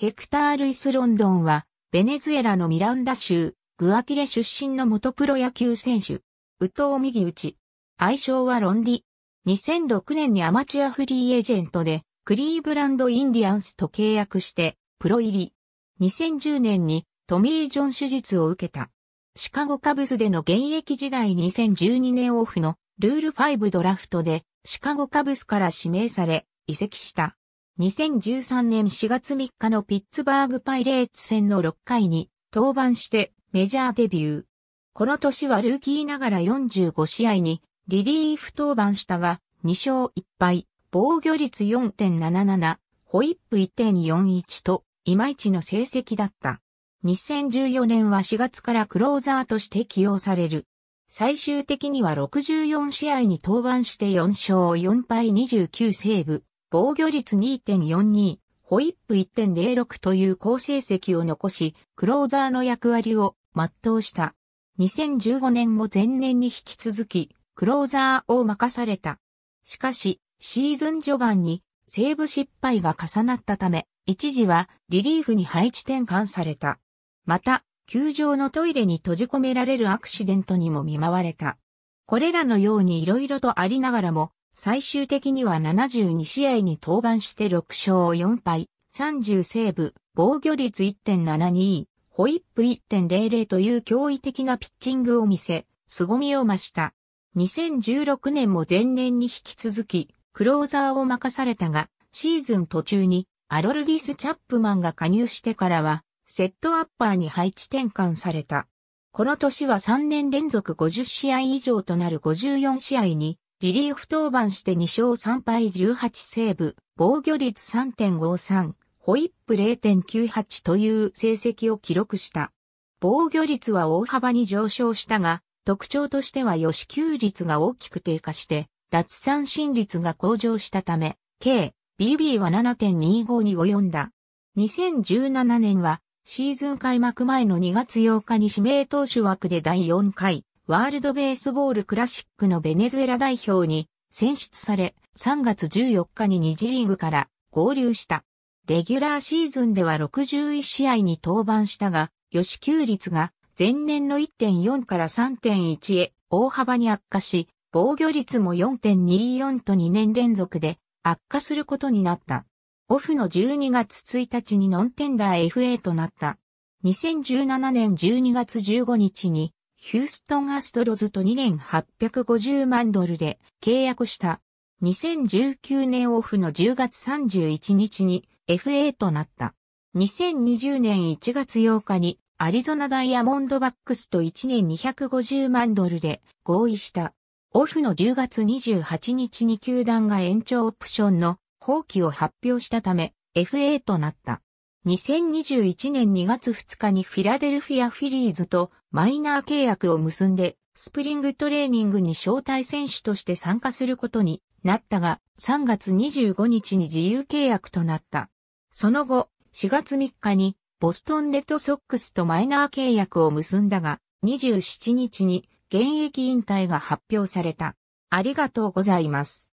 ヘクター・ルイス・ロンドンは、ベネズエラのミランダ州、グアティレ出身の元プロ野球選手、ウト藤右打ち。愛称はロンリ。2006年にアマチュアフリーエージェントで、クリーブランド・インディアンスと契約して、プロ入り。2010年にトミー・ジョン手術を受けた。シカゴカブスでの現役時代2012年オフのルール5ドラフトでシカゴカブスから指名され移籍した。2013年4月3日のピッツバーグパイレーツ戦の6回に登板してメジャーデビュー。この年はルーキーながら45試合にリリーフ登板したが2勝1敗、防御率4.77、ホイップ1.41と、いまいちの成績だった。2014年は4月からクローザーとして起用される。最終的には64試合に登板して4勝4敗29セーブ、防御率2.42、ホイップ1.06という好成績を残し、クローザーの役割を全うした。2015年も前年に引き続き、クローザーを任された。しかし、シーズン序盤にセーブ失敗が重なったため、一時はリリーフに配置転換された。また、球場のトイレに閉じ込められるアクシデントにも見舞われた。これらのように色々とありながらも、最終的には72試合に登板して6勝4敗、30セーブ、防御率1.72、ホイップ1.00という驚異的なピッチングを見せ、凄みを増した。2016年も前年に引き続き、クローザーを任されたが、シーズン途中にアロルディス・チャップマンが加入してからは、セットアッパーに配置転換された。この年は3年連続50試合以上となる54試合にリリーフ登板して2勝3敗18セーブ、防御率3.53、ホイップ0.98という成績を記録した。防御率は大幅に上昇したが、特徴としては予支給率が大きく低下して、脱三振率が向上したため、k BB は7.25に及んだ。2017年は、シーズン開幕前の2月8日に指名投手枠で第4回、ワールドベースボールクラシックのベネズエラ代表に選出され、3月14日に2次リーグから合流した。レギュラーシーズンでは61試合に登板したが、吉球率が前年の1.4から3.1へ大幅に悪化し、防御率も4.24と2年連続で悪化することになった。オフの12月1日にノンテンダー FA となった。2017年12月15日にヒューストンアストロズと2年850万ドルで契約した。2019年オフの10月31日に FA となった。2020年1月8日にアリゾナダイヤモンドバックスと1年250万ドルで合意した。オフの10月28日に球団が延長オプションの放棄を発表したため FA となった。2021年2月2日にフィラデルフィアフィリーズとマイナー契約を結んで、スプリングトレーニングに招待選手として参加することになったが、3月25日に自由契約となった。その後、4月3日にボストンレッドソックスとマイナー契約を結んだが、27日に現役引退が発表された。ありがとうございます。